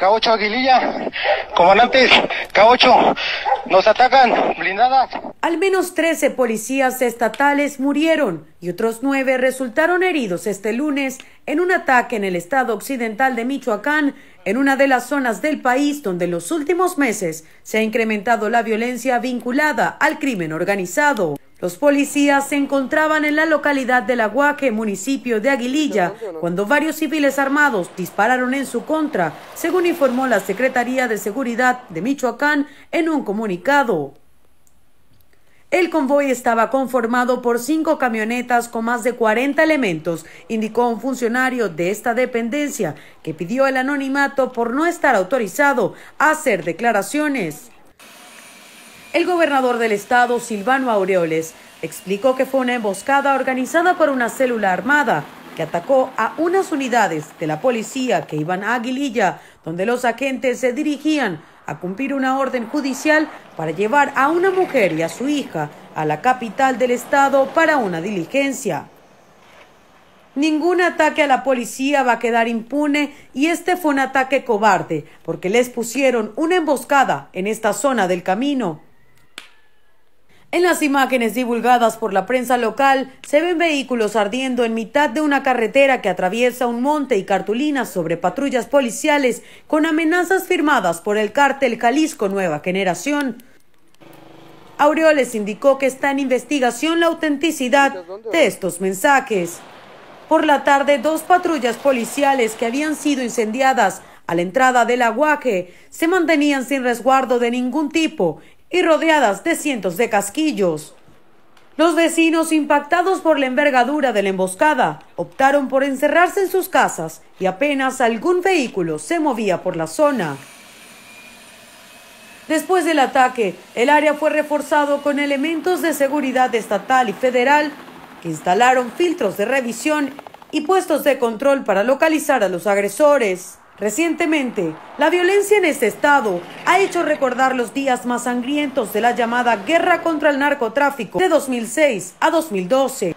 K8 Aguililla, comandantes, k nos atacan, blindadas. Al menos 13 policías estatales murieron y otros nueve resultaron heridos este lunes en un ataque en el estado occidental de Michoacán, en una de las zonas del país donde en los últimos meses se ha incrementado la violencia vinculada al crimen organizado. Los policías se encontraban en la localidad de Lahuaque, municipio de Aguililla, cuando varios civiles armados dispararon en su contra, según informó la Secretaría de Seguridad de Michoacán en un comunicado. El convoy estaba conformado por cinco camionetas con más de 40 elementos, indicó un funcionario de esta dependencia, que pidió el anonimato por no estar autorizado a hacer declaraciones. El gobernador del estado, Silvano Aureoles, explicó que fue una emboscada organizada por una célula armada que atacó a unas unidades de la policía que iban a Aguililla, donde los agentes se dirigían a cumplir una orden judicial para llevar a una mujer y a su hija a la capital del estado para una diligencia. Ningún ataque a la policía va a quedar impune y este fue un ataque cobarde porque les pusieron una emboscada en esta zona del camino. En las imágenes divulgadas por la prensa local se ven vehículos ardiendo en mitad de una carretera que atraviesa un monte y cartulinas sobre patrullas policiales con amenazas firmadas por el cártel Jalisco Nueva Generación. Aureoles indicó que está en investigación la autenticidad de estos mensajes. Por la tarde, dos patrullas policiales que habían sido incendiadas a la entrada del aguaje se mantenían sin resguardo de ningún tipo y rodeadas de cientos de casquillos. Los vecinos, impactados por la envergadura de la emboscada, optaron por encerrarse en sus casas y apenas algún vehículo se movía por la zona. Después del ataque, el área fue reforzado con elementos de seguridad estatal y federal que instalaron filtros de revisión y puestos de control para localizar a los agresores. Recientemente, la violencia en este estado ha hecho recordar los días más sangrientos de la llamada guerra contra el narcotráfico de 2006 a 2012.